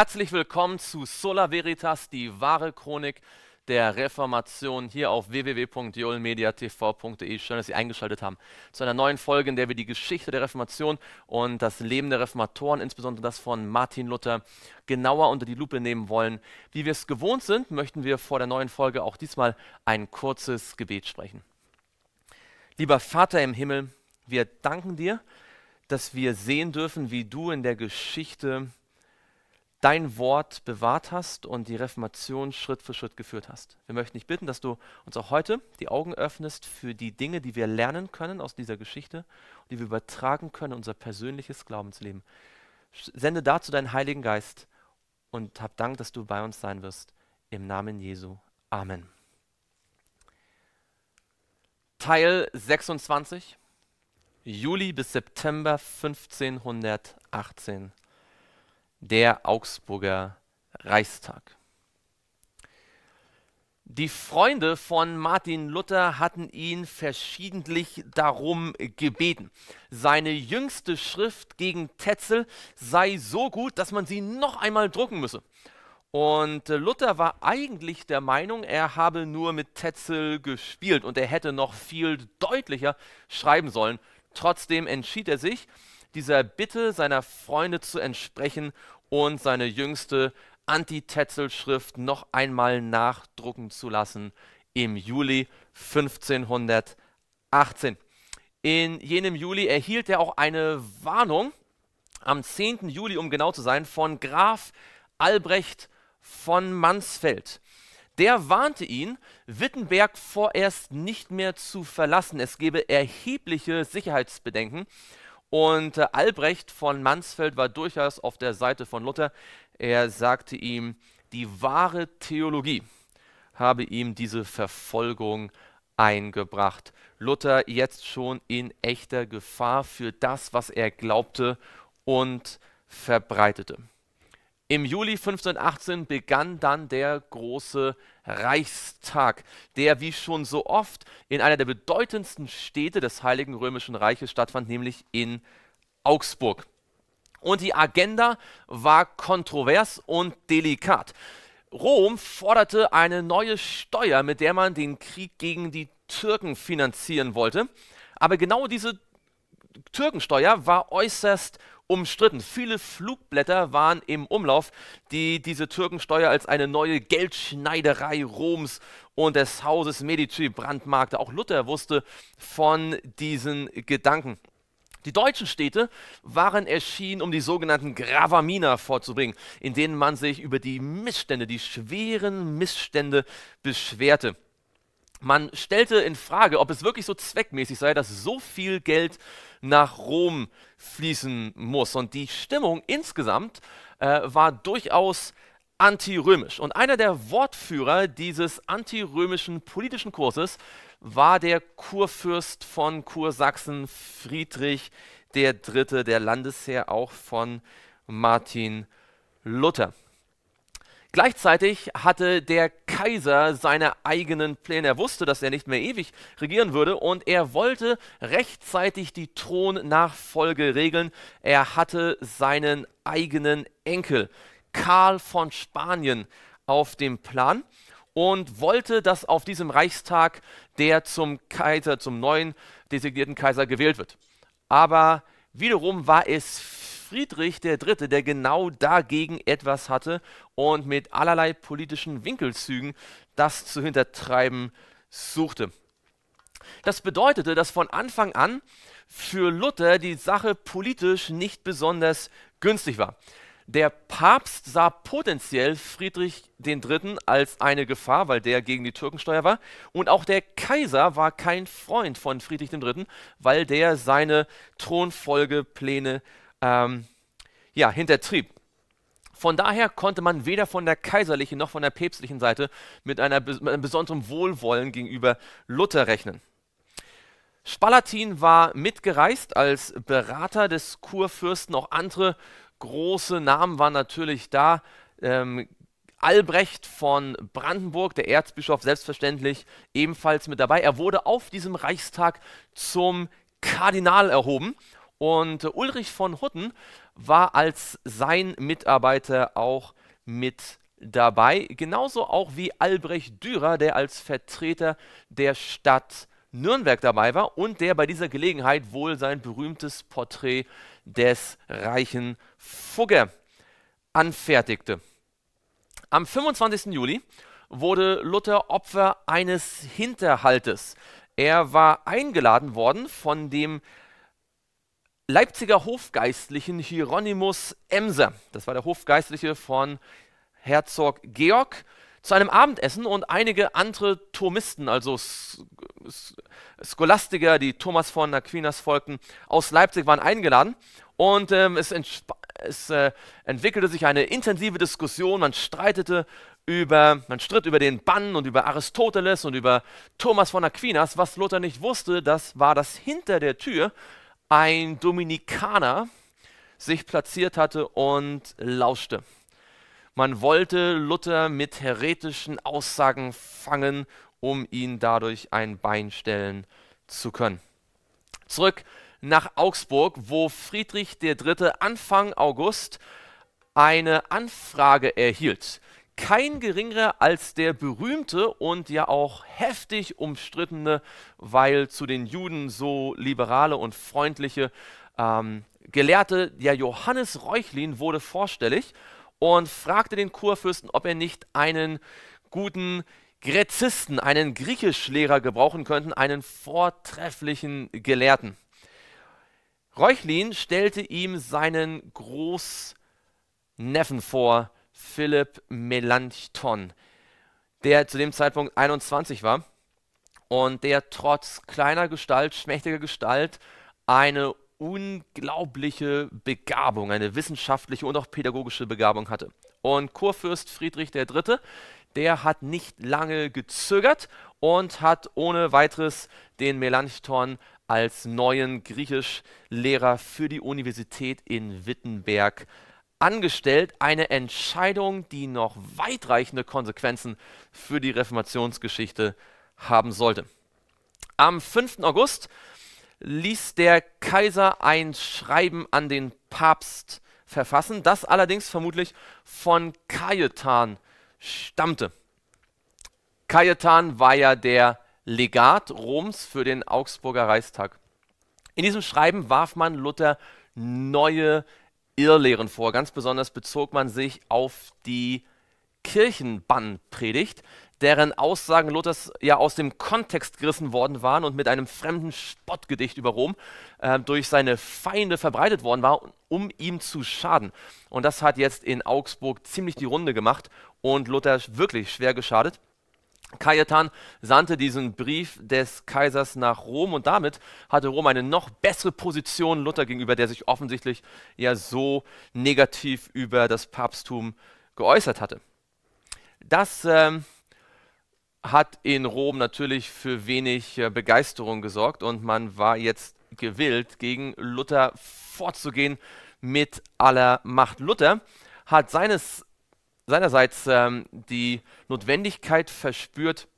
Herzlich willkommen zu Sola Veritas, die wahre Chronik der Reformation hier auf www.joelmediatv.de. Schön, dass Sie eingeschaltet haben zu einer neuen Folge, in der wir die Geschichte der Reformation und das Leben der Reformatoren, insbesondere das von Martin Luther, genauer unter die Lupe nehmen wollen. Wie wir es gewohnt sind, möchten wir vor der neuen Folge auch diesmal ein kurzes Gebet sprechen. Lieber Vater im Himmel, wir danken dir, dass wir sehen dürfen, wie du in der Geschichte dein Wort bewahrt hast und die Reformation Schritt für Schritt geführt hast. Wir möchten dich bitten, dass du uns auch heute die Augen öffnest für die Dinge, die wir lernen können aus dieser Geschichte und die wir übertragen können in unser persönliches Glaubensleben. Sende dazu deinen Heiligen Geist und hab Dank, dass du bei uns sein wirst. Im Namen Jesu. Amen. Teil 26, Juli bis September 1518 der Augsburger Reichstag. Die Freunde von Martin Luther hatten ihn verschiedentlich darum gebeten. Seine jüngste Schrift gegen Tetzel sei so gut, dass man sie noch einmal drucken müsse. Und Luther war eigentlich der Meinung, er habe nur mit Tetzel gespielt und er hätte noch viel deutlicher schreiben sollen. Trotzdem entschied er sich, dieser Bitte seiner Freunde zu entsprechen und seine jüngste Anti-Tetzel-Schrift noch einmal nachdrucken zu lassen im Juli 1518. In jenem Juli erhielt er auch eine Warnung, am 10. Juli, um genau zu sein, von Graf Albrecht von Mansfeld. Der warnte ihn, Wittenberg vorerst nicht mehr zu verlassen. Es gebe erhebliche Sicherheitsbedenken und äh, Albrecht von Mansfeld war durchaus auf der Seite von Luther. Er sagte ihm, die wahre Theologie habe ihm diese Verfolgung eingebracht. Luther jetzt schon in echter Gefahr für das, was er glaubte und verbreitete. Im Juli 1518 begann dann der große Reichstag, der wie schon so oft in einer der bedeutendsten Städte des Heiligen Römischen Reiches stattfand, nämlich in Augsburg. Und die Agenda war kontrovers und delikat. Rom forderte eine neue Steuer, mit der man den Krieg gegen die Türken finanzieren wollte. Aber genau diese Türkensteuer war äußerst umstritten. Viele Flugblätter waren im Umlauf, die diese Türkensteuer als eine neue Geldschneiderei Roms und des Hauses Medici brandmarkte. Auch Luther wusste von diesen Gedanken. Die deutschen Städte waren erschienen, um die sogenannten Gravamina vorzubringen, in denen man sich über die Missstände, die schweren Missstände beschwerte. Man stellte in Frage, ob es wirklich so zweckmäßig sei, dass so viel Geld nach Rom fließen muss. Und die Stimmung insgesamt äh, war durchaus antirömisch. Und einer der Wortführer dieses antirömischen politischen Kurses war der Kurfürst von Kursachsen Friedrich III., der Landesherr auch von Martin Luther. Gleichzeitig hatte der Kaiser seine eigenen Pläne. Er wusste, dass er nicht mehr ewig regieren würde und er wollte rechtzeitig die Thronnachfolge regeln. Er hatte seinen eigenen Enkel, Karl von Spanien, auf dem Plan und wollte, dass auf diesem Reichstag der zum Kaiser, zum neuen designierten Kaiser gewählt wird. Aber wiederum war es Friedrich III., der genau dagegen etwas hatte und mit allerlei politischen Winkelzügen das zu hintertreiben suchte. Das bedeutete, dass von Anfang an für Luther die Sache politisch nicht besonders günstig war. Der Papst sah potenziell Friedrich III. als eine Gefahr, weil der gegen die Türkensteuer war. Und auch der Kaiser war kein Freund von Friedrich III., weil der seine Thronfolgepläne ähm, ja, hintertrieb. Von daher konnte man weder von der kaiserlichen noch von der päpstlichen Seite mit, einer, mit einem besonderen Wohlwollen gegenüber Luther rechnen. Spalatin war mitgereist als Berater des Kurfürsten. Auch andere große Namen waren natürlich da. Ähm, Albrecht von Brandenburg, der Erzbischof, selbstverständlich ebenfalls mit dabei. Er wurde auf diesem Reichstag zum Kardinal erhoben und Ulrich von Hutten war als sein Mitarbeiter auch mit dabei, genauso auch wie Albrecht Dürer, der als Vertreter der Stadt Nürnberg dabei war und der bei dieser Gelegenheit wohl sein berühmtes Porträt des reichen Fugger anfertigte. Am 25. Juli wurde Luther Opfer eines Hinterhaltes. Er war eingeladen worden von dem Leipziger Hofgeistlichen Hieronymus Emser, das war der Hofgeistliche von Herzog Georg, zu einem Abendessen und einige andere Thomisten, also Scholastiker, die Thomas von Aquinas folgten, aus Leipzig waren eingeladen. Und ähm, es, es äh, entwickelte sich eine intensive Diskussion. Man streitete über, man stritt über den Bann und über Aristoteles und über Thomas von Aquinas. Was Luther nicht wusste, das war, dass hinter der Tür ein Dominikaner sich platziert hatte und lauschte. Man wollte Luther mit heretischen Aussagen fangen, um ihn dadurch ein Bein stellen zu können. Zurück nach Augsburg, wo Friedrich III. Anfang August eine Anfrage erhielt kein geringerer als der berühmte und ja auch heftig umstrittene, weil zu den Juden so liberale und freundliche ähm, Gelehrte, der Johannes Reuchlin, wurde vorstellig und fragte den Kurfürsten, ob er nicht einen guten Gräzisten, einen Griechischlehrer gebrauchen könnten, einen vortrefflichen Gelehrten. Reuchlin stellte ihm seinen Großneffen vor, Philipp Melanchthon, der zu dem Zeitpunkt 21 war und der trotz kleiner Gestalt, schmächtiger Gestalt eine unglaubliche Begabung, eine wissenschaftliche und auch pädagogische Begabung hatte. Und Kurfürst Friedrich III., der hat nicht lange gezögert und hat ohne weiteres den Melanchthon als neuen Griechischlehrer für die Universität in Wittenberg angestellt, eine Entscheidung, die noch weitreichende Konsequenzen für die Reformationsgeschichte haben sollte. Am 5. August ließ der Kaiser ein Schreiben an den Papst verfassen, das allerdings vermutlich von Cajetan stammte. Cajetan war ja der Legat Roms für den Augsburger Reichstag. In diesem Schreiben warf man Luther neue Irrlehren vor. Ganz besonders bezog man sich auf die Kirchenbannpredigt, deren Aussagen Luthers ja aus dem Kontext gerissen worden waren und mit einem fremden Spottgedicht über Rom äh, durch seine Feinde verbreitet worden war, um ihm zu schaden. Und das hat jetzt in Augsburg ziemlich die Runde gemacht und Luther wirklich schwer geschadet. Cajetan sandte diesen Brief des Kaisers nach Rom und damit hatte Rom eine noch bessere Position Luther gegenüber, der sich offensichtlich ja so negativ über das Papsttum geäußert hatte. Das ähm, hat in Rom natürlich für wenig äh, Begeisterung gesorgt und man war jetzt gewillt, gegen Luther vorzugehen mit aller Macht. Luther hat seines seinerseits ähm, die Notwendigkeit verspürt,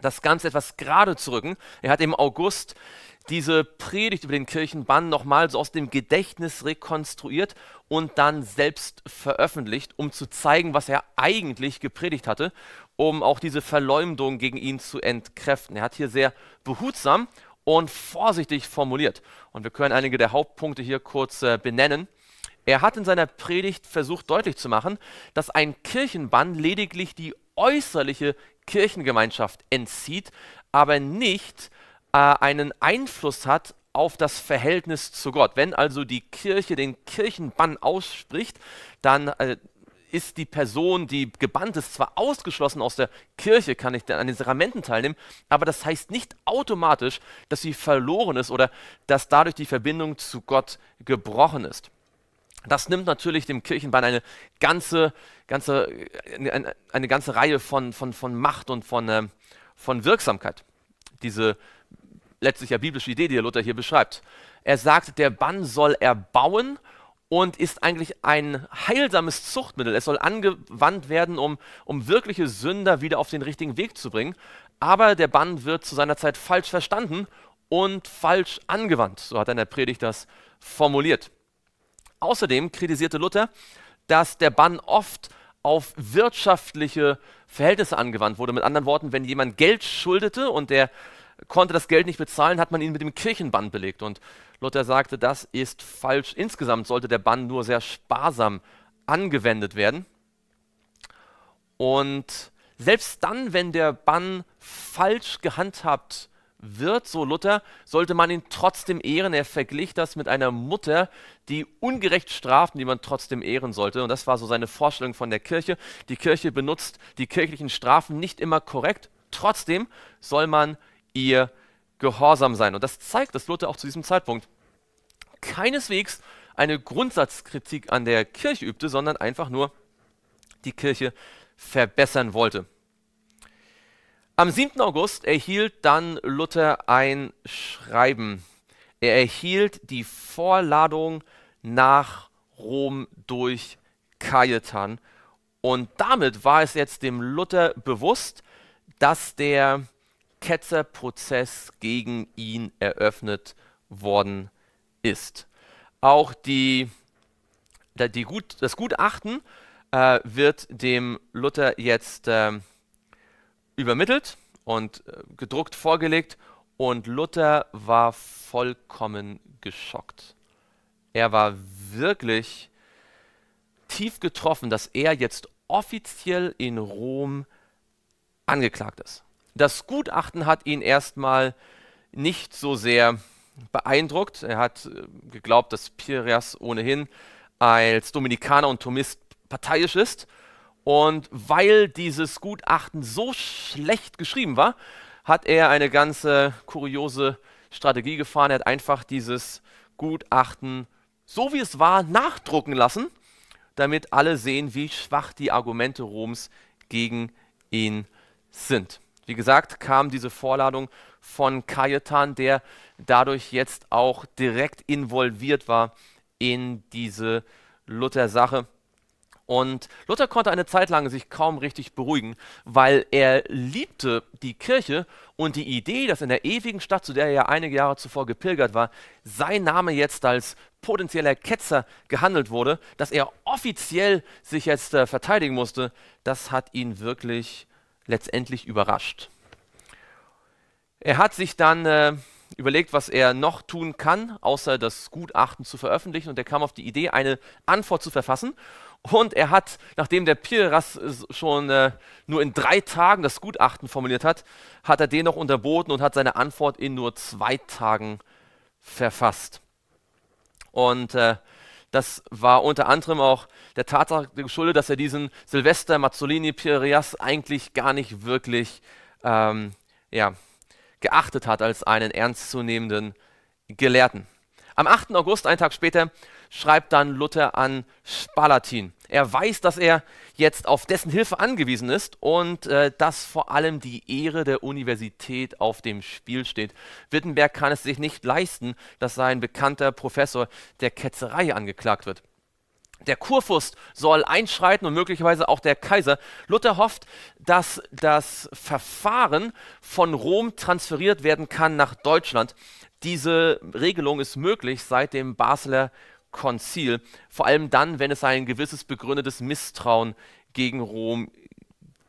das Ganze etwas gerade zu rücken. Er hat im August diese Predigt über den Kirchenbann nochmal so aus dem Gedächtnis rekonstruiert und dann selbst veröffentlicht, um zu zeigen, was er eigentlich gepredigt hatte, um auch diese Verleumdung gegen ihn zu entkräften. Er hat hier sehr behutsam und vorsichtig formuliert. Und wir können einige der Hauptpunkte hier kurz äh, benennen. Er hat in seiner Predigt versucht deutlich zu machen, dass ein Kirchenbann lediglich die äußerliche Kirchengemeinschaft entzieht, aber nicht äh, einen Einfluss hat auf das Verhältnis zu Gott. Wenn also die Kirche den Kirchenbann ausspricht, dann äh, ist die Person, die gebannt ist, zwar ausgeschlossen aus der Kirche, kann ich dann an den Sakramenten teilnehmen, aber das heißt nicht automatisch, dass sie verloren ist oder dass dadurch die Verbindung zu Gott gebrochen ist. Das nimmt natürlich dem Kirchenbein eine ganze, ganze, äh, eine, eine ganze Reihe von, von, von Macht und von, äh, von Wirksamkeit. Diese letztlich ja biblische Idee, die Luther hier beschreibt. Er sagt, der Bann soll erbauen und ist eigentlich ein heilsames Zuchtmittel. Es soll angewandt werden, um, um wirkliche Sünder wieder auf den richtigen Weg zu bringen. Aber der Bann wird zu seiner Zeit falsch verstanden und falsch angewandt. So hat er in der Predigt das formuliert. Außerdem kritisierte Luther, dass der Bann oft auf wirtschaftliche Verhältnisse angewandt wurde. Mit anderen Worten, wenn jemand Geld schuldete und er konnte das Geld nicht bezahlen, hat man ihn mit dem Kirchenbann belegt. Und Luther sagte, das ist falsch. Insgesamt sollte der Bann nur sehr sparsam angewendet werden. Und selbst dann, wenn der Bann falsch gehandhabt wird, wird, so Luther, sollte man ihn trotzdem ehren. Er verglich das mit einer Mutter, die ungerecht straft, die man trotzdem ehren sollte. Und das war so seine Vorstellung von der Kirche. Die Kirche benutzt die kirchlichen Strafen nicht immer korrekt. Trotzdem soll man ihr gehorsam sein. Und das zeigt, dass Luther auch zu diesem Zeitpunkt keineswegs eine Grundsatzkritik an der Kirche übte, sondern einfach nur die Kirche verbessern wollte. Am 7. August erhielt dann Luther ein Schreiben. Er erhielt die Vorladung nach Rom durch Cajetan. Und damit war es jetzt dem Luther bewusst, dass der Ketzerprozess gegen ihn eröffnet worden ist. Auch die, die Gut, das Gutachten äh, wird dem Luther jetzt äh, übermittelt und äh, gedruckt vorgelegt und Luther war vollkommen geschockt. Er war wirklich tief getroffen, dass er jetzt offiziell in Rom angeklagt ist. Das Gutachten hat ihn erstmal nicht so sehr beeindruckt. Er hat äh, geglaubt, dass Pirias ohnehin als Dominikaner und Thomist parteiisch ist und weil dieses Gutachten so schlecht geschrieben war, hat er eine ganze kuriose Strategie gefahren. Er hat einfach dieses Gutachten, so wie es war, nachdrucken lassen, damit alle sehen, wie schwach die Argumente Roms gegen ihn sind. Wie gesagt, kam diese Vorladung von Cajetan, der dadurch jetzt auch direkt involviert war in diese Luther-Sache. Und Luther konnte eine Zeit lang sich kaum richtig beruhigen, weil er liebte die Kirche und die Idee, dass in der ewigen Stadt, zu der er ja einige Jahre zuvor gepilgert war, sein Name jetzt als potenzieller Ketzer gehandelt wurde, dass er offiziell sich jetzt äh, verteidigen musste, das hat ihn wirklich letztendlich überrascht. Er hat sich dann äh, überlegt, was er noch tun kann, außer das Gutachten zu veröffentlichen. Und er kam auf die Idee, eine Antwort zu verfassen. Und er hat, nachdem der Piras äh, schon äh, nur in drei Tagen das Gutachten formuliert hat, hat er den noch unterboten und hat seine Antwort in nur zwei Tagen verfasst. Und äh, das war unter anderem auch der Tatsache geschuldet, dass er diesen Silvester Mazzolini Piras eigentlich gar nicht wirklich ähm, ja, geachtet hat als einen ernstzunehmenden Gelehrten. Am 8. August, einen Tag später, schreibt dann Luther an Spalatin. Er weiß, dass er jetzt auf dessen Hilfe angewiesen ist und äh, dass vor allem die Ehre der Universität auf dem Spiel steht. Wittenberg kann es sich nicht leisten, dass sein bekannter Professor der Ketzerei angeklagt wird. Der Kurfürst soll einschreiten und möglicherweise auch der Kaiser. Luther hofft, dass das Verfahren von Rom transferiert werden kann nach Deutschland. Diese Regelung ist möglich seit dem Basler Konzil, vor allem dann, wenn es ein gewisses begründetes Misstrauen gegen Rom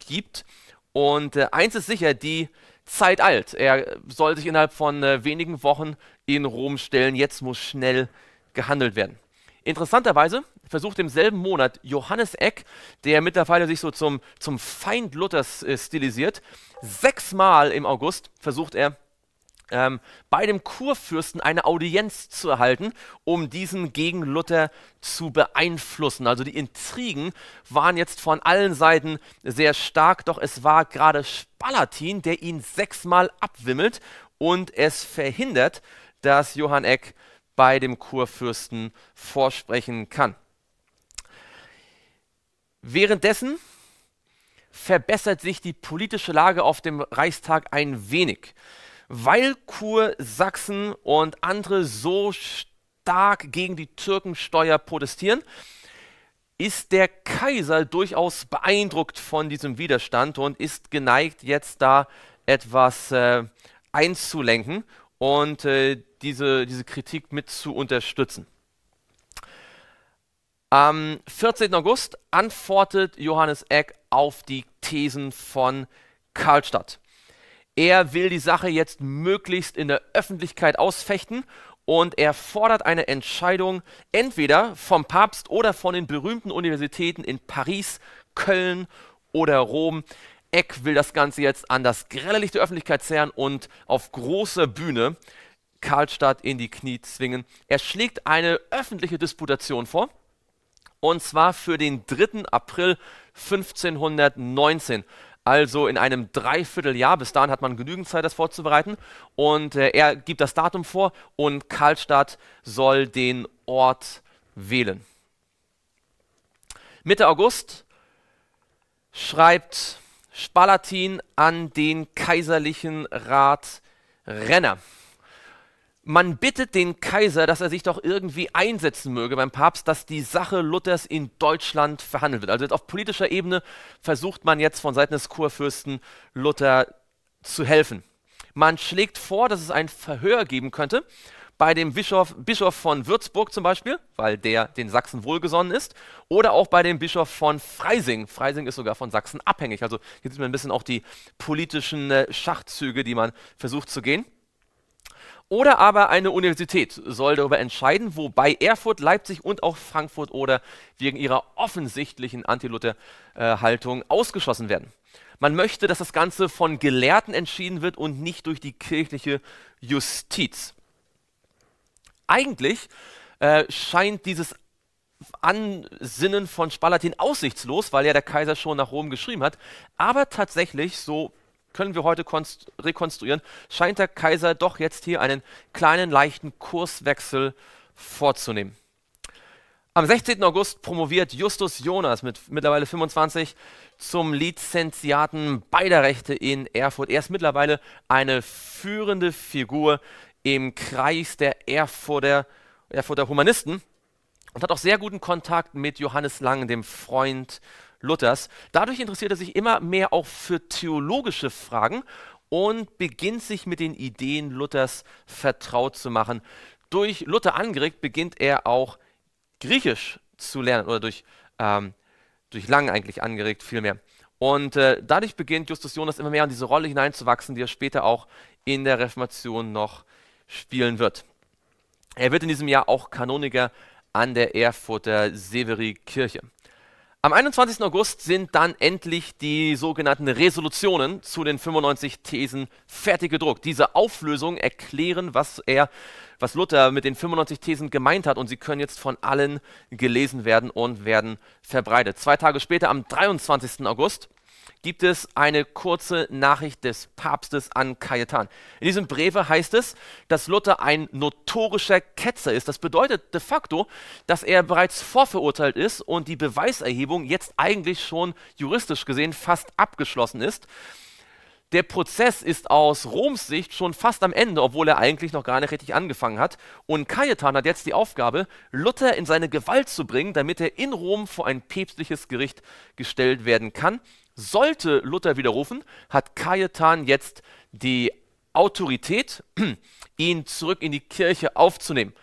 gibt. Und äh, eins ist sicher, die Zeit alt. Er soll sich innerhalb von äh, wenigen Wochen in Rom stellen. Jetzt muss schnell gehandelt werden. Interessanterweise versucht im selben Monat Johannes Eck, der mittlerweile sich so zum, zum Feind Luthers äh, stilisiert, sechsmal im August versucht er, ähm, bei dem Kurfürsten eine Audienz zu erhalten, um diesen gegen Luther zu beeinflussen. Also die Intrigen waren jetzt von allen Seiten sehr stark, doch es war gerade Spalatin, der ihn sechsmal abwimmelt und es verhindert, dass Johann Eck bei dem Kurfürsten vorsprechen kann. Währenddessen verbessert sich die politische Lage auf dem Reichstag ein wenig weil Kursachsen und andere so stark gegen die Türkensteuer protestieren, ist der Kaiser durchaus beeindruckt von diesem Widerstand und ist geneigt, jetzt da etwas äh, einzulenken und äh, diese, diese Kritik mit zu unterstützen. Am 14. August antwortet Johannes Eck auf die Thesen von Karlstadt. Er will die Sache jetzt möglichst in der Öffentlichkeit ausfechten und er fordert eine Entscheidung entweder vom Papst oder von den berühmten Universitäten in Paris, Köln oder Rom. Eck will das Ganze jetzt an das grelle Licht der Öffentlichkeit zerren und auf großer Bühne Karlstadt in die Knie zwingen. Er schlägt eine öffentliche Disputation vor, und zwar für den 3. April 1519 also in einem Dreivierteljahr. Bis dahin hat man genügend Zeit, das vorzubereiten. Und äh, er gibt das Datum vor und Karlstadt soll den Ort wählen. Mitte August schreibt Spalatin an den kaiserlichen Rat Renner man bittet den Kaiser, dass er sich doch irgendwie einsetzen möge beim Papst, dass die Sache Luthers in Deutschland verhandelt wird. Also auf politischer Ebene versucht man jetzt von Seiten des Kurfürsten Luther zu helfen. Man schlägt vor, dass es ein Verhör geben könnte bei dem Bischof, Bischof von Würzburg zum Beispiel, weil der den Sachsen wohlgesonnen ist, oder auch bei dem Bischof von Freising. Freising ist sogar von Sachsen abhängig. Also hier sieht man ein bisschen auch die politischen äh, Schachzüge, die man versucht zu gehen. Oder aber eine Universität soll darüber entscheiden, wobei Erfurt, Leipzig und auch Frankfurt oder wegen ihrer offensichtlichen Anti-Luther-Haltung ausgeschlossen werden. Man möchte, dass das Ganze von Gelehrten entschieden wird und nicht durch die kirchliche Justiz. Eigentlich äh, scheint dieses Ansinnen von Spalatin aussichtslos, weil ja der Kaiser schon nach Rom geschrieben hat. Aber tatsächlich, so können wir heute rekonstruieren, scheint der Kaiser doch jetzt hier einen kleinen, leichten Kurswechsel vorzunehmen. Am 16. August promoviert Justus Jonas mit mittlerweile 25 zum Lizenziaten beider Rechte in Erfurt. Er ist mittlerweile eine führende Figur im Kreis der Erfurter, Erfurter Humanisten und hat auch sehr guten Kontakt mit Johannes Lang, dem Freund Luthers. Dadurch interessiert er sich immer mehr auch für theologische Fragen und beginnt sich mit den Ideen Luthers vertraut zu machen. Durch Luther angeregt beginnt er auch Griechisch zu lernen oder durch, ähm, durch Lang eigentlich angeregt vielmehr. Und äh, dadurch beginnt Justus Jonas immer mehr in diese Rolle hineinzuwachsen, die er später auch in der Reformation noch spielen wird. Er wird in diesem Jahr auch Kanoniker an der Erfurter Severi-Kirche. Am 21. August sind dann endlich die sogenannten Resolutionen zu den 95 Thesen fertig gedruckt. Diese Auflösungen erklären, was er, was Luther mit den 95 Thesen gemeint hat und sie können jetzt von allen gelesen werden und werden verbreitet. Zwei Tage später, am 23. August, gibt es eine kurze Nachricht des Papstes an Cayetan. In diesem Brief heißt es, dass Luther ein notorischer Ketzer ist. Das bedeutet de facto, dass er bereits vorverurteilt ist und die Beweiserhebung jetzt eigentlich schon juristisch gesehen fast abgeschlossen ist. Der Prozess ist aus Roms Sicht schon fast am Ende, obwohl er eigentlich noch gar nicht richtig angefangen hat. Und Cayetan hat jetzt die Aufgabe, Luther in seine Gewalt zu bringen, damit er in Rom vor ein päpstliches Gericht gestellt werden kann. Sollte Luther widerrufen, hat Cajetan jetzt die Autorität, ihn zurück in die Kirche aufzunehmen.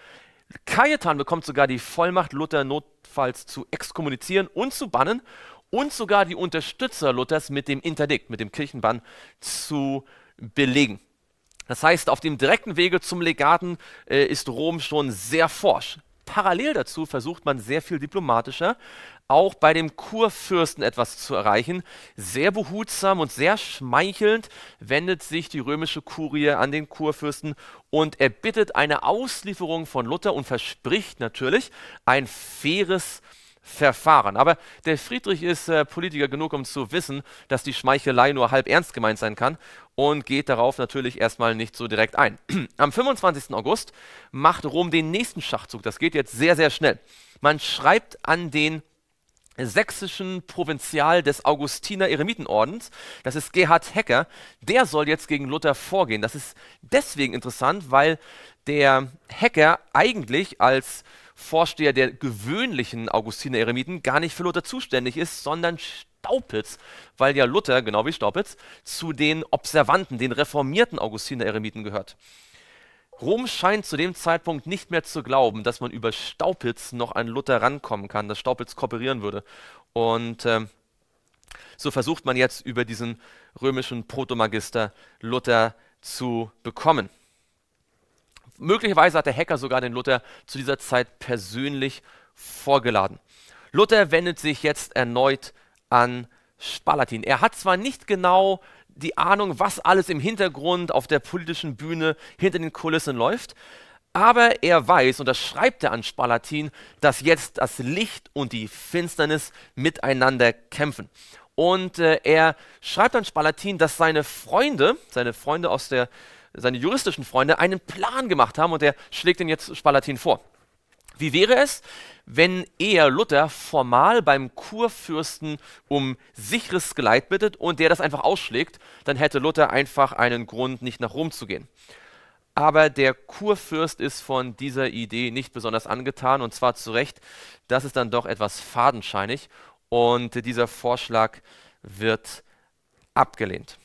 Cajetan bekommt sogar die Vollmacht, Luther notfalls zu exkommunizieren und zu bannen und sogar die Unterstützer Luthers mit dem Interdikt, mit dem Kirchenbann zu belegen. Das heißt, auf dem direkten Wege zum Legaten äh, ist Rom schon sehr forsch. Parallel dazu versucht man sehr viel diplomatischer auch bei dem Kurfürsten etwas zu erreichen. Sehr behutsam und sehr schmeichelnd wendet sich die römische Kurie an den Kurfürsten und erbittet eine Auslieferung von Luther und verspricht natürlich ein faires Verfahren. Aber der Friedrich ist äh, Politiker genug, um zu wissen, dass die Schmeichelei nur halb ernst gemeint sein kann und geht darauf natürlich erstmal nicht so direkt ein. Am 25. August macht Rom den nächsten Schachzug. Das geht jetzt sehr, sehr schnell. Man schreibt an den sächsischen Provinzial des Augustiner Eremitenordens, das ist Gerhard Hecker, der soll jetzt gegen Luther vorgehen. Das ist deswegen interessant, weil der Hecker eigentlich als Vorsteher der gewöhnlichen Augustiner Eremiten gar nicht für Luther zuständig ist, sondern Staupitz, weil ja Luther, genau wie Staupitz, zu den Observanten, den reformierten Augustiner Eremiten gehört. Rom scheint zu dem Zeitpunkt nicht mehr zu glauben, dass man über Staupitz noch an Luther rankommen kann, dass Staupitz kooperieren würde. Und ähm, so versucht man jetzt über diesen römischen Protomagister Luther zu bekommen. Möglicherweise hat der Hacker sogar den Luther zu dieser Zeit persönlich vorgeladen. Luther wendet sich jetzt erneut an Spalatin. Er hat zwar nicht genau die Ahnung, was alles im Hintergrund auf der politischen Bühne hinter den Kulissen läuft. Aber er weiß, und das schreibt er an Spalatin, dass jetzt das Licht und die Finsternis miteinander kämpfen. Und äh, er schreibt an Spalatin, dass seine Freunde, seine Freunde aus der, seine juristischen Freunde, einen Plan gemacht haben und er schlägt ihn jetzt Spalatin vor. Wie wäre es, wenn er Luther formal beim Kurfürsten um sicheres Geleit bittet und der das einfach ausschlägt, dann hätte Luther einfach einen Grund, nicht nach Rom zu gehen. Aber der Kurfürst ist von dieser Idee nicht besonders angetan und zwar zu Recht. Das ist dann doch etwas fadenscheinig und dieser Vorschlag wird abgelehnt.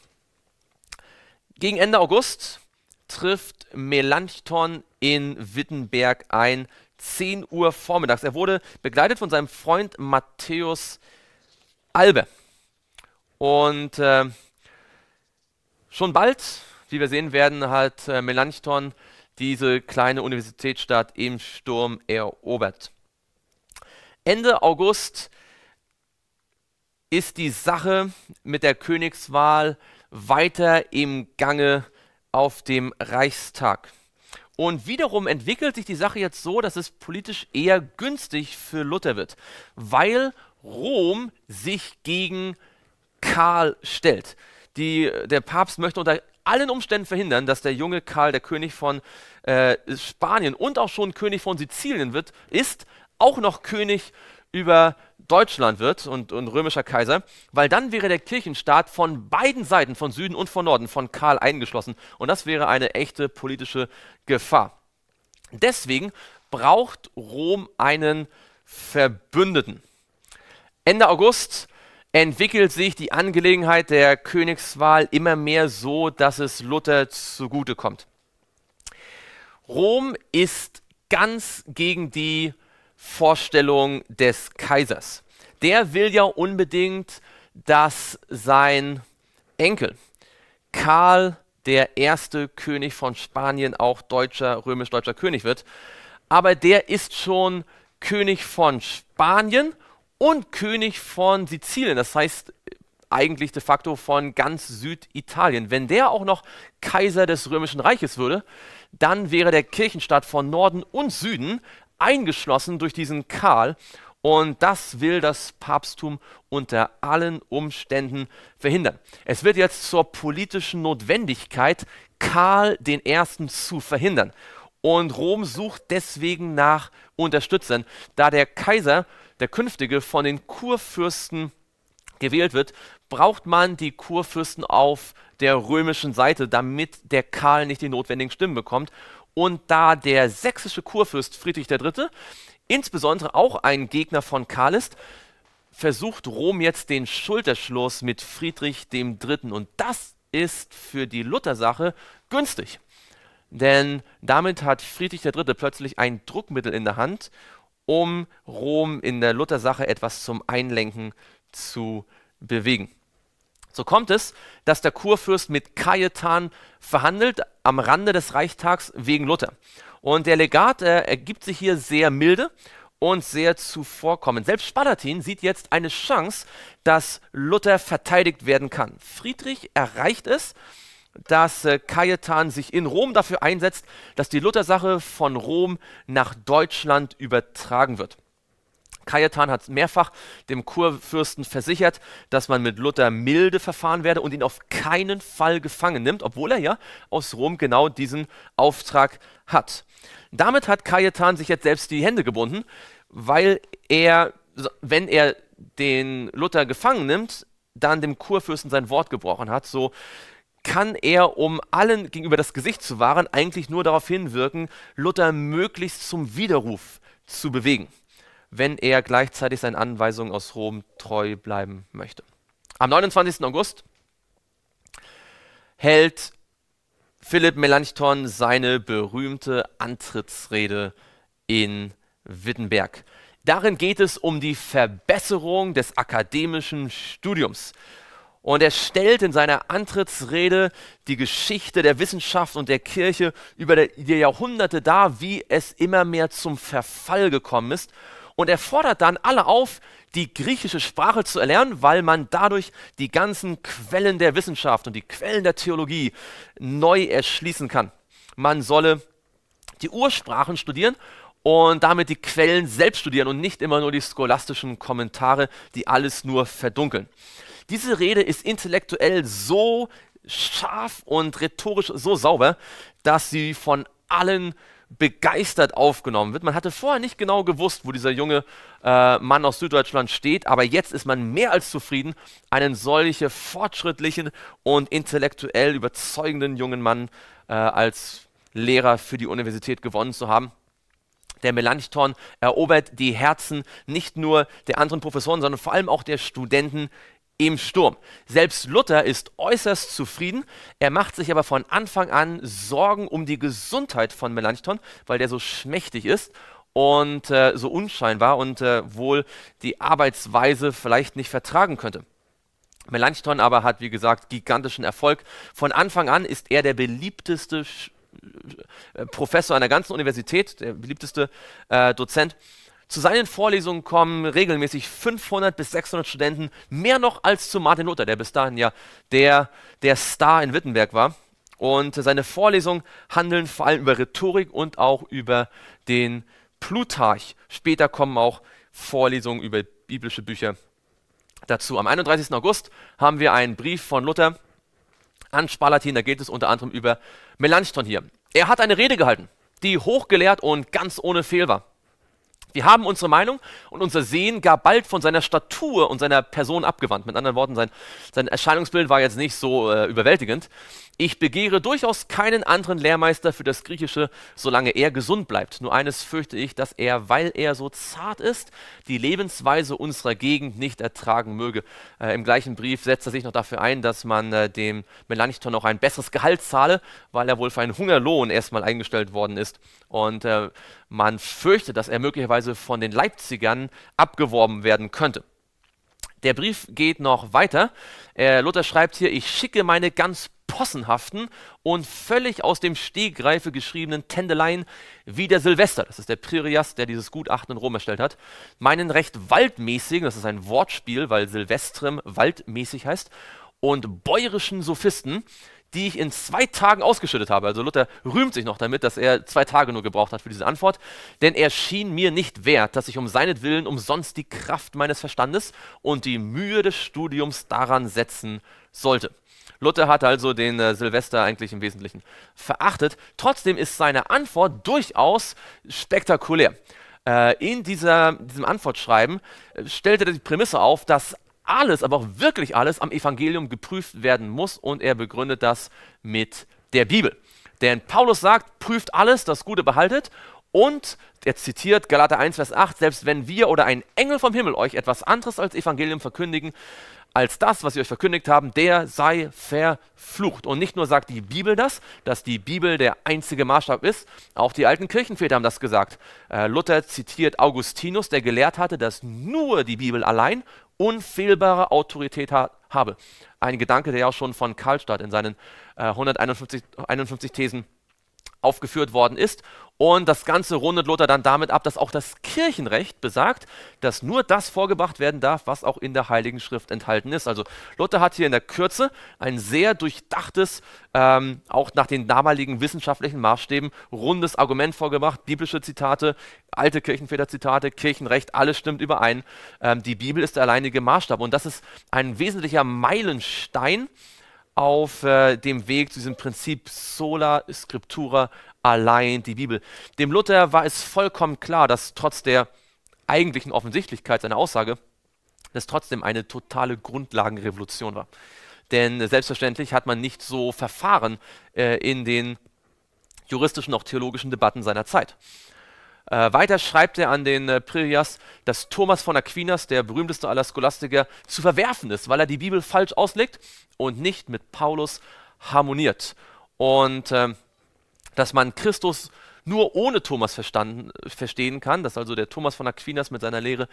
Gegen Ende August trifft Melanchthon in Wittenberg ein, 10 Uhr vormittags. Er wurde begleitet von seinem Freund Matthäus Albe. Und äh, schon bald, wie wir sehen werden, hat äh, Melanchthon diese kleine Universitätsstadt im Sturm erobert. Ende August ist die Sache mit der Königswahl weiter im Gange auf dem Reichstag. Und wiederum entwickelt sich die Sache jetzt so, dass es politisch eher günstig für Luther wird, weil Rom sich gegen Karl stellt. Die, der Papst möchte unter allen Umständen verhindern, dass der junge Karl, der König von äh, Spanien und auch schon König von Sizilien wird, ist, auch noch König über Deutschland wird und, und römischer Kaiser, weil dann wäre der Kirchenstaat von beiden Seiten, von Süden und von Norden, von Karl eingeschlossen. Und das wäre eine echte politische Gefahr. Deswegen braucht Rom einen Verbündeten. Ende August entwickelt sich die Angelegenheit der Königswahl immer mehr so, dass es Luther zugute kommt. Rom ist ganz gegen die Vorstellung des Kaisers. Der will ja unbedingt, dass sein Enkel Karl der erste König von Spanien auch deutscher römisch-deutscher König wird, aber der ist schon König von Spanien und König von Sizilien, das heißt eigentlich de facto von ganz Süditalien. Wenn der auch noch Kaiser des Römischen Reiches würde, dann wäre der Kirchenstaat von Norden und Süden eingeschlossen durch diesen Karl. Und das will das Papsttum unter allen Umständen verhindern. Es wird jetzt zur politischen Notwendigkeit, Karl den Ersten zu verhindern. Und Rom sucht deswegen nach Unterstützern, da der Kaiser, der künftige, von den Kurfürsten gewählt wird, braucht man die Kurfürsten auf der römischen Seite, damit der Karl nicht die notwendigen Stimmen bekommt. Und da der sächsische Kurfürst Friedrich III., insbesondere auch ein Gegner von Karl ist, versucht Rom jetzt den Schulterschluss mit Friedrich III. Und das ist für die Luther-Sache günstig. Denn damit hat Friedrich III. plötzlich ein Druckmittel in der Hand, um Rom in der Luther-Sache etwas zum Einlenken zu bewegen. So kommt es, dass der Kurfürst mit Cajetan verhandelt, am Rande des Reichstags wegen Luther. Und der Legat äh, ergibt sich hier sehr milde und sehr zuvorkommend. Selbst Spalatin sieht jetzt eine Chance, dass Luther verteidigt werden kann. Friedrich erreicht es, dass äh, Cajetan sich in Rom dafür einsetzt, dass die Luthersache von Rom nach Deutschland übertragen wird. Cajetan hat mehrfach dem Kurfürsten versichert, dass man mit Luther milde verfahren werde und ihn auf keinen Fall gefangen nimmt, obwohl er ja aus Rom genau diesen Auftrag hat. Damit hat Cajetan sich jetzt selbst die Hände gebunden, weil er, wenn er den Luther gefangen nimmt, dann dem Kurfürsten sein Wort gebrochen hat. So kann er, um allen gegenüber das Gesicht zu wahren, eigentlich nur darauf hinwirken, Luther möglichst zum Widerruf zu bewegen wenn er gleichzeitig seinen Anweisungen aus Rom treu bleiben möchte. Am 29. August hält Philipp Melanchthon seine berühmte Antrittsrede in Wittenberg. Darin geht es um die Verbesserung des akademischen Studiums. Und er stellt in seiner Antrittsrede die Geschichte der Wissenschaft und der Kirche über die Jahrhunderte dar, wie es immer mehr zum Verfall gekommen ist und er fordert dann alle auf, die griechische Sprache zu erlernen, weil man dadurch die ganzen Quellen der Wissenschaft und die Quellen der Theologie neu erschließen kann. Man solle die Ursprachen studieren und damit die Quellen selbst studieren und nicht immer nur die scholastischen Kommentare, die alles nur verdunkeln. Diese Rede ist intellektuell so scharf und rhetorisch so sauber, dass sie von allen begeistert aufgenommen wird. Man hatte vorher nicht genau gewusst, wo dieser junge äh, Mann aus Süddeutschland steht, aber jetzt ist man mehr als zufrieden, einen solche fortschrittlichen und intellektuell überzeugenden jungen Mann äh, als Lehrer für die Universität gewonnen zu haben. Der Melanchthon erobert die Herzen nicht nur der anderen Professoren, sondern vor allem auch der Studenten im Sturm. Selbst Luther ist äußerst zufrieden, er macht sich aber von Anfang an Sorgen um die Gesundheit von Melanchthon, weil der so schmächtig ist und äh, so unscheinbar und äh, wohl die Arbeitsweise vielleicht nicht vertragen könnte. Melanchthon aber hat, wie gesagt, gigantischen Erfolg. Von Anfang an ist er der beliebteste Sch äh, Professor an der ganzen Universität, der beliebteste äh, Dozent. Zu seinen Vorlesungen kommen regelmäßig 500 bis 600 Studenten, mehr noch als zu Martin Luther, der bis dahin ja der, der Star in Wittenberg war. Und seine Vorlesungen handeln vor allem über Rhetorik und auch über den Plutarch. Später kommen auch Vorlesungen über biblische Bücher dazu. Am 31. August haben wir einen Brief von Luther an Spalatin, da geht es unter anderem über Melanchthon hier. Er hat eine Rede gehalten, die hochgelehrt und ganz ohne Fehl war. Wir haben unsere Meinung und unser Sehen gar bald von seiner Statur und seiner Person abgewandt. Mit anderen Worten, sein, sein Erscheinungsbild war jetzt nicht so äh, überwältigend. Ich begehre durchaus keinen anderen Lehrmeister für das Griechische, solange er gesund bleibt. Nur eines fürchte ich, dass er, weil er so zart ist, die Lebensweise unserer Gegend nicht ertragen möge. Äh, Im gleichen Brief setzt er sich noch dafür ein, dass man äh, dem Melanchthon auch ein besseres Gehalt zahle, weil er wohl für einen Hungerlohn erstmal eingestellt worden ist. Und äh, man fürchte, dass er möglicherweise von den Leipzigern abgeworben werden könnte. Der Brief geht noch weiter. Äh, Luther schreibt hier, ich schicke meine ganz possenhaften und völlig aus dem Stegreife geschriebenen Tändeleien wie der Silvester, das ist der Pririas, der dieses Gutachten in Rom erstellt hat, meinen recht waldmäßigen, das ist ein Wortspiel, weil Silvestrem waldmäßig heißt, und bäuerischen Sophisten, die ich in zwei Tagen ausgeschüttet habe. Also Luther rühmt sich noch damit, dass er zwei Tage nur gebraucht hat für diese Antwort, denn er schien mir nicht wert, dass ich um seinetwillen umsonst die Kraft meines Verstandes und die Mühe des Studiums daran setzen sollte. Luther hat also den äh, Silvester eigentlich im Wesentlichen verachtet. Trotzdem ist seine Antwort durchaus spektakulär. Äh, in dieser, diesem Antwortschreiben äh, stellt er die Prämisse auf, dass alles, aber auch wirklich alles am Evangelium geprüft werden muss und er begründet das mit der Bibel. Denn Paulus sagt, prüft alles, das Gute behaltet und er zitiert Galater 1, Vers 8, selbst wenn wir oder ein Engel vom Himmel euch etwas anderes als Evangelium verkündigen, als das, was sie euch verkündigt haben, der sei verflucht. Und nicht nur sagt die Bibel das, dass die Bibel der einzige Maßstab ist, auch die alten Kirchenväter haben das gesagt. Äh, Luther zitiert Augustinus, der gelehrt hatte, dass nur die Bibel allein unfehlbare Autorität ha habe. Ein Gedanke, der ja auch schon von Karlstadt in seinen äh, 151 51 Thesen aufgeführt worden ist. Und das Ganze rundet Lothar dann damit ab, dass auch das Kirchenrecht besagt, dass nur das vorgebracht werden darf, was auch in der Heiligen Schrift enthalten ist. Also Lothar hat hier in der Kürze ein sehr durchdachtes, ähm, auch nach den damaligen wissenschaftlichen Maßstäben, rundes Argument vorgebracht. Biblische Zitate, alte Kirchenväterzitate, Kirchenrecht, alles stimmt überein. Ähm, die Bibel ist der alleinige Maßstab. Und das ist ein wesentlicher Meilenstein auf äh, dem Weg zu diesem Prinzip sola scriptura, allein die Bibel. Dem Luther war es vollkommen klar, dass trotz der eigentlichen Offensichtlichkeit seiner Aussage, das trotzdem eine totale Grundlagenrevolution war. Denn selbstverständlich hat man nicht so verfahren äh, in den juristischen, auch theologischen Debatten seiner Zeit. Äh, weiter schreibt er an den äh, Prilias, dass Thomas von Aquinas, der berühmteste aller Scholastiker, zu verwerfen ist, weil er die Bibel falsch auslegt und nicht mit Paulus harmoniert. Und äh, dass man Christus nur ohne Thomas verstehen kann, dass also der Thomas von Aquinas mit seiner Lehre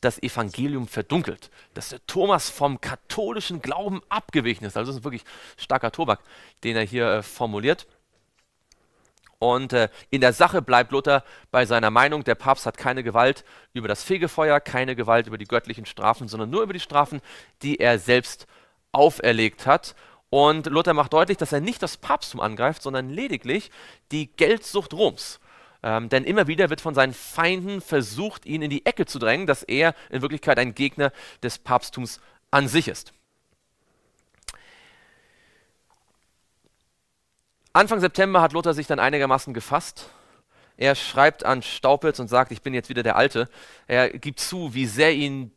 das Evangelium verdunkelt, dass der Thomas vom katholischen Glauben abgewichen ist. Also das ist wirklich starker Tobak, den er hier äh, formuliert. Und äh, in der Sache bleibt Luther bei seiner Meinung, der Papst hat keine Gewalt über das Fegefeuer, keine Gewalt über die göttlichen Strafen, sondern nur über die Strafen, die er selbst auferlegt hat. Und Luther macht deutlich, dass er nicht das Papsttum angreift, sondern lediglich die Geldsucht Roms. Ähm, denn immer wieder wird von seinen Feinden versucht, ihn in die Ecke zu drängen, dass er in Wirklichkeit ein Gegner des Papsttums an sich ist. Anfang September hat Lothar sich dann einigermaßen gefasst. Er schreibt an Staupitz und sagt, ich bin jetzt wieder der Alte. Er gibt zu, wie sehr ihn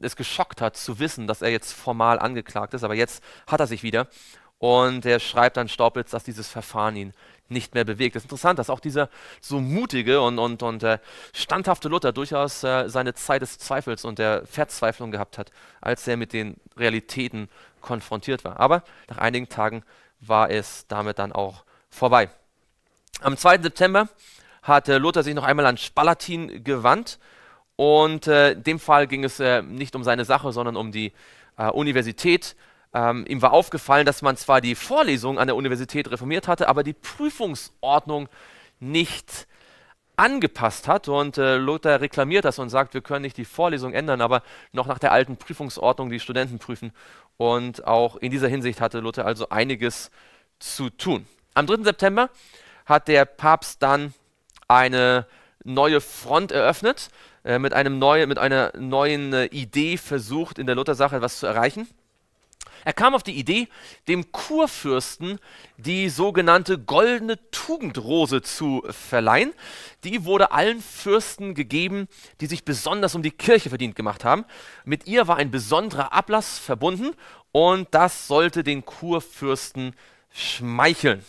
es geschockt hat, zu wissen, dass er jetzt formal angeklagt ist, aber jetzt hat er sich wieder. Und er schreibt an Staupitz, dass dieses Verfahren ihn nicht mehr bewegt. Es ist interessant, dass auch dieser so mutige und, und, und äh, standhafte Luther durchaus äh, seine Zeit des Zweifels und der Verzweiflung gehabt hat, als er mit den Realitäten konfrontiert war. Aber nach einigen Tagen war es damit dann auch vorbei. Am 2. September hatte äh, Lothar sich noch einmal an Spalatin gewandt und äh, in dem Fall ging es äh, nicht um seine Sache, sondern um die äh, Universität. Ähm, ihm war aufgefallen, dass man zwar die Vorlesung an der Universität reformiert hatte, aber die Prüfungsordnung nicht angepasst hat. Und äh, Lothar reklamiert das und sagt, wir können nicht die Vorlesung ändern, aber noch nach der alten Prüfungsordnung die Studenten prüfen. Und auch in dieser Hinsicht hatte Luther also einiges zu tun. Am 3. September hat der Papst dann eine neue Front eröffnet, äh, mit, einem neue, mit einer neuen äh, Idee versucht, in der Luther-Sache etwas zu erreichen. Er kam auf die Idee, dem Kurfürsten die sogenannte goldene Tugendrose zu verleihen. Die wurde allen Fürsten gegeben, die sich besonders um die Kirche verdient gemacht haben. Mit ihr war ein besonderer Ablass verbunden und das sollte den Kurfürsten schmeicheln.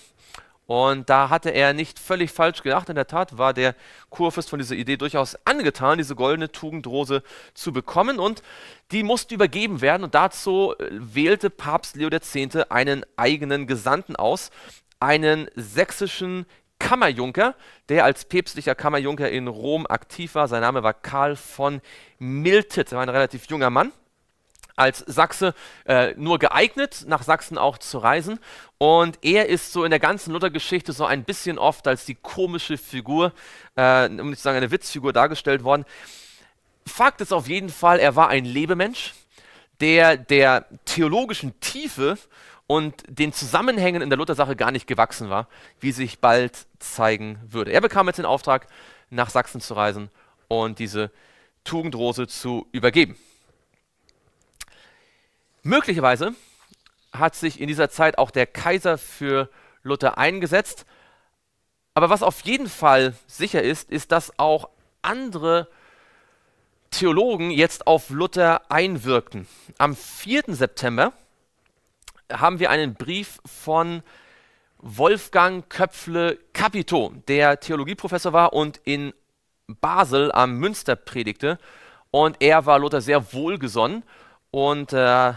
Und da hatte er nicht völlig falsch gedacht. In der Tat war der Kurfürst von dieser Idee durchaus angetan, diese goldene Tugendrose zu bekommen. Und die musste übergeben werden. Und dazu äh, wählte Papst Leo X. einen eigenen Gesandten aus, einen sächsischen Kammerjunker, der als päpstlicher Kammerjunker in Rom aktiv war. Sein Name war Karl von Miltet. Er war ein relativ junger Mann als Sachse äh, nur geeignet, nach Sachsen auch zu reisen. Und er ist so in der ganzen Luther-Geschichte so ein bisschen oft als die komische Figur, äh, um nicht zu sagen eine Witzfigur dargestellt worden. Fakt ist auf jeden Fall, er war ein Lebemensch, der der theologischen Tiefe und den Zusammenhängen in der Luther-Sache gar nicht gewachsen war, wie sich bald zeigen würde. Er bekam jetzt den Auftrag, nach Sachsen zu reisen und diese Tugendrose zu übergeben. Möglicherweise hat sich in dieser Zeit auch der Kaiser für Luther eingesetzt. Aber was auf jeden Fall sicher ist, ist, dass auch andere Theologen jetzt auf Luther einwirkten. Am 4. September haben wir einen Brief von Wolfgang Köpfle Capito, der Theologieprofessor war und in Basel am Münster predigte. Und er war Luther sehr wohlgesonnen und äh,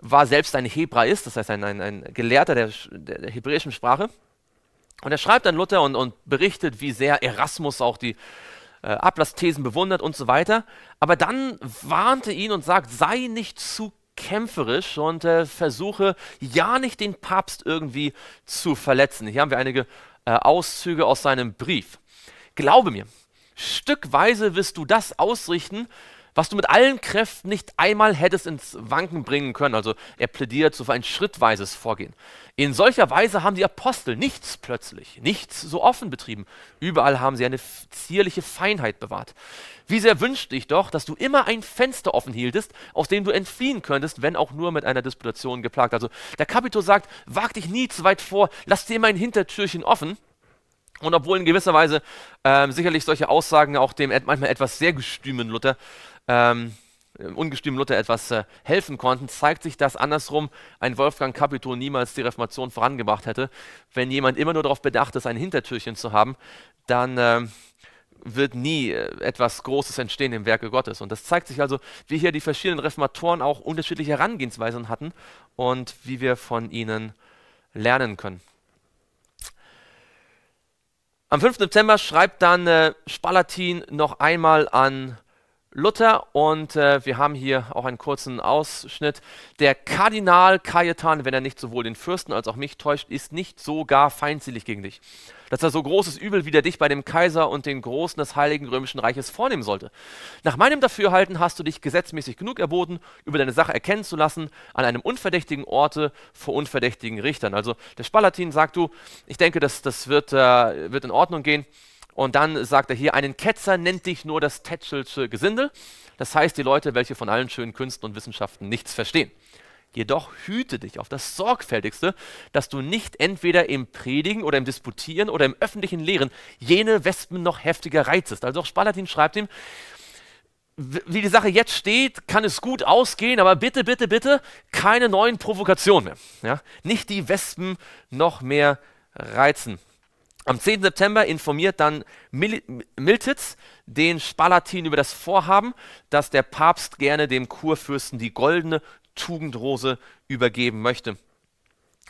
war selbst ein Hebraist, das heißt ein, ein, ein Gelehrter der, der, der, hebräischen Sprache. Und er schreibt an Luther und, und berichtet, wie sehr Erasmus auch die äh, Ablassthesen bewundert und so weiter. Aber dann warnte ihn und sagt, sei nicht zu kämpferisch und äh, versuche ja nicht den Papst irgendwie zu verletzen. Hier haben wir einige äh, Auszüge aus seinem Brief. Glaube mir, stückweise wirst du das ausrichten, was du mit allen Kräften nicht einmal hättest ins Wanken bringen können. Also er plädiert so für ein schrittweises Vorgehen. In solcher Weise haben die Apostel nichts plötzlich, nichts so offen betrieben. Überall haben sie eine zierliche Feinheit bewahrt. Wie sehr wünschte ich doch, dass du immer ein Fenster offen hieltest, aus dem du entfliehen könntest, wenn auch nur mit einer Disputation geplagt. Also der Kapito sagt, wag dich nie zu weit vor, lass dir immer ein Hintertürchen offen. Und obwohl in gewisser Weise äh, sicherlich solche Aussagen auch dem manchmal etwas sehr gestümen Luther ähm, ungestüm Luther etwas äh, helfen konnten, zeigt sich, dass andersrum ein Wolfgang Capito niemals die Reformation vorangebracht hätte. Wenn jemand immer nur darauf bedacht ist, ein Hintertürchen zu haben, dann äh, wird nie äh, etwas Großes entstehen im Werke Gottes. Und das zeigt sich also, wie hier die verschiedenen Reformatoren auch unterschiedliche Herangehensweisen hatten und wie wir von ihnen lernen können. Am 5. September schreibt dann äh, Spalatin noch einmal an Luther und äh, wir haben hier auch einen kurzen Ausschnitt. Der Kardinal Cayetan, wenn er nicht sowohl den Fürsten als auch mich täuscht, ist nicht so gar feindselig gegen dich, dass er so großes Übel wider dich bei dem Kaiser und den Großen des Heiligen Römischen Reiches vornehmen sollte. Nach meinem Dafürhalten hast du dich gesetzmäßig genug erboten, über deine Sache erkennen zu lassen, an einem unverdächtigen Orte vor unverdächtigen Richtern. Also der Spalatin sagt du, ich denke, das, das wird, äh, wird in Ordnung gehen. Und dann sagt er hier, einen Ketzer nennt dich nur das Tetzelsche Gesindel. Das heißt, die Leute, welche von allen schönen Künsten und Wissenschaften nichts verstehen. Jedoch hüte dich auf das Sorgfältigste, dass du nicht entweder im Predigen oder im Disputieren oder im öffentlichen Lehren jene Wespen noch heftiger reizest. Also auch Spalatin schreibt ihm, wie die Sache jetzt steht, kann es gut ausgehen, aber bitte, bitte, bitte keine neuen Provokationen mehr. Ja? Nicht die Wespen noch mehr reizen. Am 10. September informiert dann Mil Miltitz den Spalatin über das Vorhaben, dass der Papst gerne dem Kurfürsten die goldene Tugendrose übergeben möchte.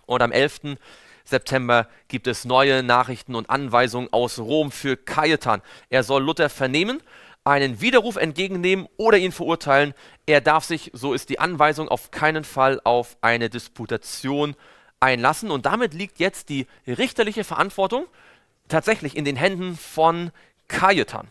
Und am 11. September gibt es neue Nachrichten und Anweisungen aus Rom für Cajetan. Er soll Luther vernehmen, einen Widerruf entgegennehmen oder ihn verurteilen. Er darf sich, so ist die Anweisung, auf keinen Fall auf eine Disputation verabschieden einlassen. Und damit liegt jetzt die richterliche Verantwortung tatsächlich in den Händen von Kajetan.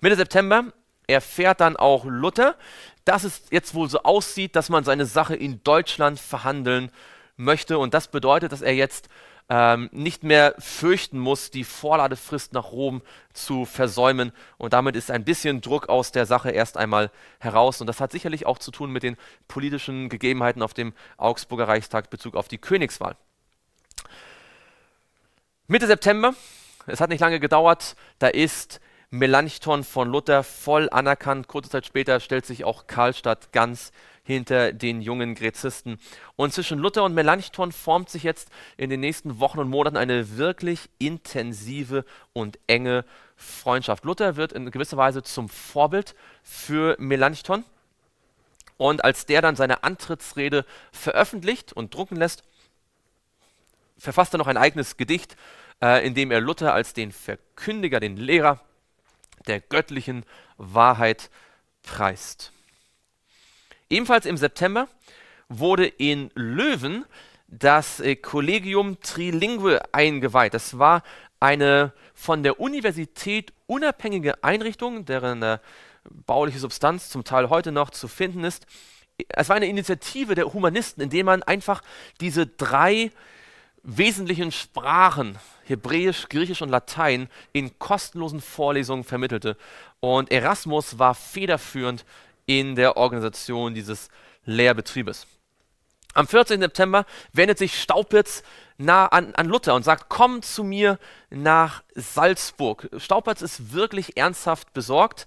Mitte September erfährt dann auch Luther, dass es jetzt wohl so aussieht, dass man seine Sache in Deutschland verhandeln möchte. Und das bedeutet, dass er jetzt ähm, nicht mehr fürchten muss, die Vorladefrist nach Rom zu versäumen. Und damit ist ein bisschen Druck aus der Sache erst einmal heraus. Und das hat sicherlich auch zu tun mit den politischen Gegebenheiten auf dem Augsburger Reichstag Bezug auf die Königswahl. Mitte September, es hat nicht lange gedauert, da ist Melanchthon von Luther voll anerkannt. Kurze Zeit später stellt sich auch Karlstadt ganz hinter den jungen Gräzisten. Und zwischen Luther und Melanchthon formt sich jetzt in den nächsten Wochen und Monaten eine wirklich intensive und enge Freundschaft. Luther wird in gewisser Weise zum Vorbild für Melanchthon. Und als der dann seine Antrittsrede veröffentlicht und drucken lässt, verfasst er noch ein eigenes Gedicht, äh, in dem er Luther als den Verkündiger, den Lehrer der göttlichen Wahrheit preist. Ebenfalls im September wurde in Löwen das äh, Collegium Trilingue eingeweiht. Das war eine von der Universität unabhängige Einrichtung, deren äh, bauliche Substanz zum Teil heute noch zu finden ist. Es war eine Initiative der Humanisten, in der man einfach diese drei wesentlichen Sprachen, Hebräisch, Griechisch und Latein, in kostenlosen Vorlesungen vermittelte. Und Erasmus war federführend in der Organisation dieses Lehrbetriebes. Am 14. September wendet sich Staupitz nah an, an, Luther und sagt, komm zu mir nach Salzburg. Staupitz ist wirklich ernsthaft besorgt,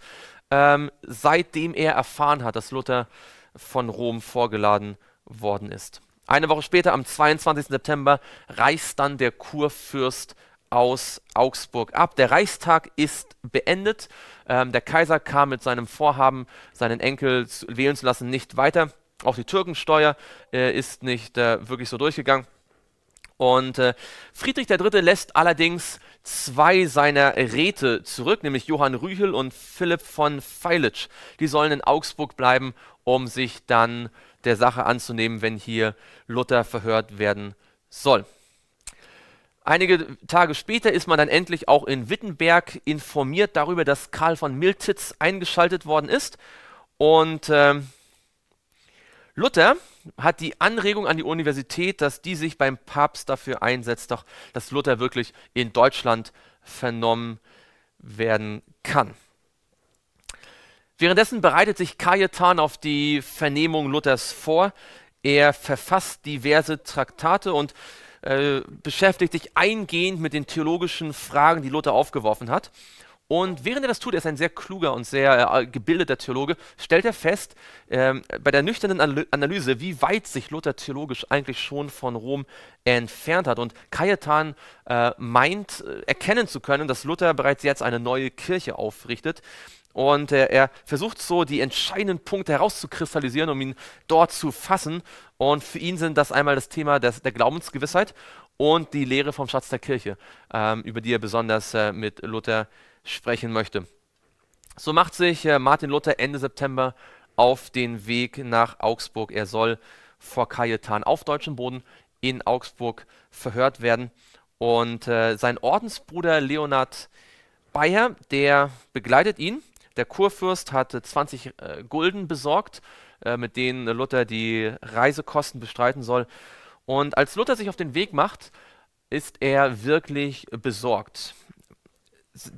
ähm, seitdem er erfahren hat, dass Luther von Rom vorgeladen worden ist. Eine Woche später, am 22. September, reist dann der Kurfürst aus Augsburg ab. Der Reichstag ist beendet. Ähm, der Kaiser kam mit seinem Vorhaben, seinen Enkel zu wählen zu lassen, nicht weiter. Auch die Türkensteuer äh, ist nicht äh, wirklich so durchgegangen. Und äh, Friedrich III. lässt allerdings zwei seiner Räte zurück, nämlich Johann Rüchel und Philipp von Feilitsch. Die sollen in Augsburg bleiben, um sich dann der Sache anzunehmen, wenn hier Luther verhört werden soll. Einige Tage später ist man dann endlich auch in Wittenberg informiert darüber, dass Karl von Miltitz eingeschaltet worden ist. Und äh, Luther hat die Anregung an die Universität, dass die sich beim Papst dafür einsetzt, doch, dass Luther wirklich in Deutschland vernommen werden kann. Währenddessen bereitet sich Cajetan auf die Vernehmung Luthers vor. Er verfasst diverse Traktate und äh, beschäftigt sich eingehend mit den theologischen Fragen, die Luther aufgeworfen hat. Und während er das tut, er ist ein sehr kluger und sehr äh, gebildeter Theologe, stellt er fest, äh, bei der nüchternen Analyse, wie weit sich Luther theologisch eigentlich schon von Rom entfernt hat. Und Cajetan äh, meint äh, erkennen zu können, dass Luther bereits jetzt eine neue Kirche aufrichtet, und äh, er versucht so die entscheidenden Punkte herauszukristallisieren, um ihn dort zu fassen. Und für ihn sind das einmal das Thema des, der Glaubensgewissheit und die Lehre vom Schatz der Kirche, ähm, über die er besonders äh, mit Luther sprechen möchte. So macht sich äh, Martin Luther Ende September auf den Weg nach Augsburg. Er soll vor Cajetan auf deutschem Boden in Augsburg verhört werden. Und äh, sein Ordensbruder Leonhard Bayer, der begleitet ihn der Kurfürst hatte 20 äh, Gulden besorgt, äh, mit denen Luther die Reisekosten bestreiten soll. Und als Luther sich auf den Weg macht, ist er wirklich besorgt.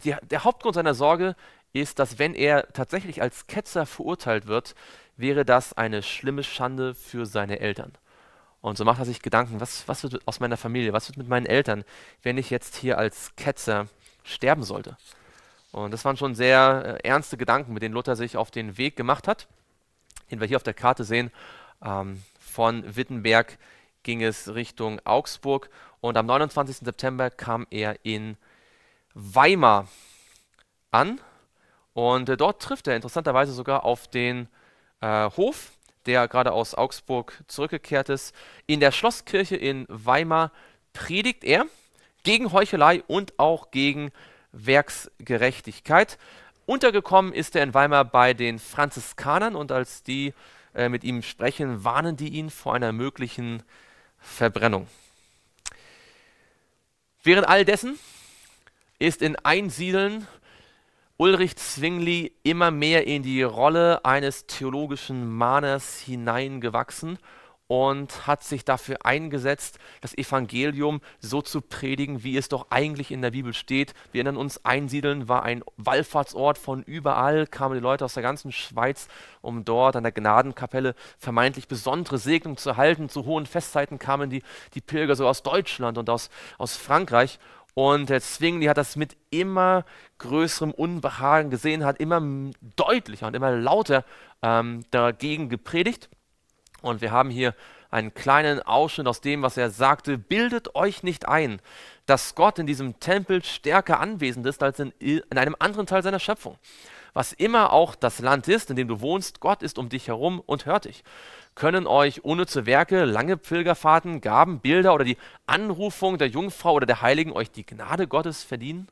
Die, der Hauptgrund seiner Sorge ist, dass wenn er tatsächlich als Ketzer verurteilt wird, wäre das eine schlimme Schande für seine Eltern. Und so macht er sich Gedanken, was, was wird aus meiner Familie, was wird mit meinen Eltern, wenn ich jetzt hier als Ketzer sterben sollte. Und das waren schon sehr äh, ernste Gedanken, mit denen Luther sich auf den Weg gemacht hat, den wir hier auf der Karte sehen. Ähm, von Wittenberg ging es Richtung Augsburg und am 29. September kam er in Weimar an und äh, dort trifft er interessanterweise sogar auf den äh, Hof, der gerade aus Augsburg zurückgekehrt ist. In der Schlosskirche in Weimar predigt er gegen Heuchelei und auch gegen Werksgerechtigkeit. Untergekommen ist er in Weimar bei den Franziskanern und als die äh, mit ihm sprechen, warnen die ihn vor einer möglichen Verbrennung. Während all dessen ist in Einsiedeln Ulrich Zwingli immer mehr in die Rolle eines theologischen Mahners hineingewachsen und hat sich dafür eingesetzt, das Evangelium so zu predigen, wie es doch eigentlich in der Bibel steht. Wir erinnern uns, Einsiedeln war ein Wallfahrtsort von überall, kamen die Leute aus der ganzen Schweiz, um dort an der Gnadenkapelle vermeintlich besondere Segnung zu halten. Zu hohen Festzeiten kamen die, die Pilger so aus Deutschland und aus, aus Frankreich. Und der Zwingli hat das mit immer größerem Unbehagen gesehen, hat immer deutlicher und immer lauter ähm, dagegen gepredigt. Und wir haben hier einen kleinen Ausschnitt aus dem, was er sagte, bildet euch nicht ein, dass Gott in diesem Tempel stärker anwesend ist als in, in einem anderen Teil seiner Schöpfung. Was immer auch das Land ist, in dem du wohnst, Gott ist um dich herum und hört dich. Können euch unnütze Werke, lange Pilgerfahrten, Gaben, Bilder oder die Anrufung der Jungfrau oder der Heiligen euch die Gnade Gottes verdienen?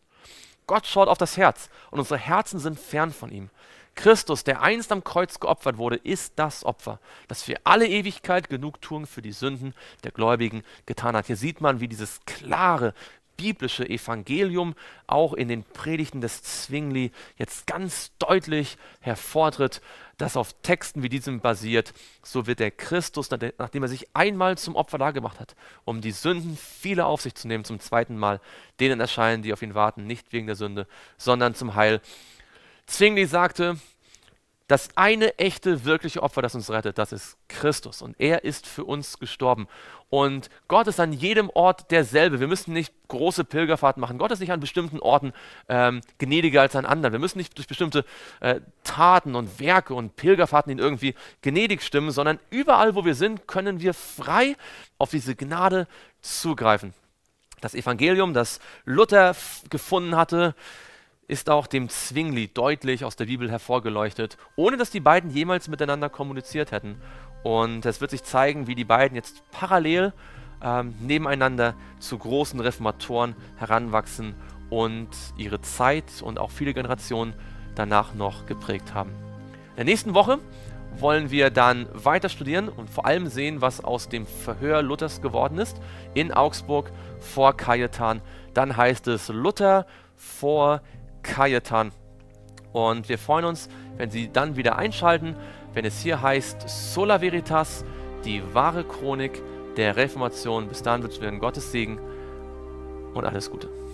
Gott schaut auf das Herz und unsere Herzen sind fern von ihm. Christus, der einst am Kreuz geopfert wurde, ist das Opfer, das für alle Ewigkeit Genugtuung für die Sünden der Gläubigen getan hat. Hier sieht man, wie dieses klare biblische Evangelium auch in den Predigten des Zwingli jetzt ganz deutlich hervortritt, das auf Texten wie diesem basiert, so wird der Christus, nachdem er sich einmal zum Opfer dargemacht hat, um die Sünden vieler auf sich zu nehmen, zum zweiten Mal denen erscheinen, die auf ihn warten, nicht wegen der Sünde, sondern zum Heil Zwingli sagte, das eine echte, wirkliche Opfer, das uns rettet, das ist Christus. Und er ist für uns gestorben. Und Gott ist an jedem Ort derselbe. Wir müssen nicht große Pilgerfahrten machen. Gott ist nicht an bestimmten Orten ähm, gnädiger als an anderen. Wir müssen nicht durch bestimmte äh, Taten und Werke und Pilgerfahrten ihn irgendwie gnädig stimmen, sondern überall, wo wir sind, können wir frei auf diese Gnade zugreifen. Das Evangelium, das Luther gefunden hatte, ist auch dem Zwingli deutlich aus der Bibel hervorgeleuchtet, ohne dass die beiden jemals miteinander kommuniziert hätten. Und es wird sich zeigen, wie die beiden jetzt parallel ähm, nebeneinander zu großen Reformatoren heranwachsen und ihre Zeit und auch viele Generationen danach noch geprägt haben. In der nächsten Woche wollen wir dann weiter studieren und vor allem sehen, was aus dem Verhör Luthers geworden ist in Augsburg vor Cajetan. Dann heißt es Luther vor Kajetan. Und wir freuen uns, wenn Sie dann wieder einschalten, wenn es hier heißt Sola Veritas, die wahre Chronik der Reformation. Bis dahin wünschen wir Gottes Segen und alles Gute.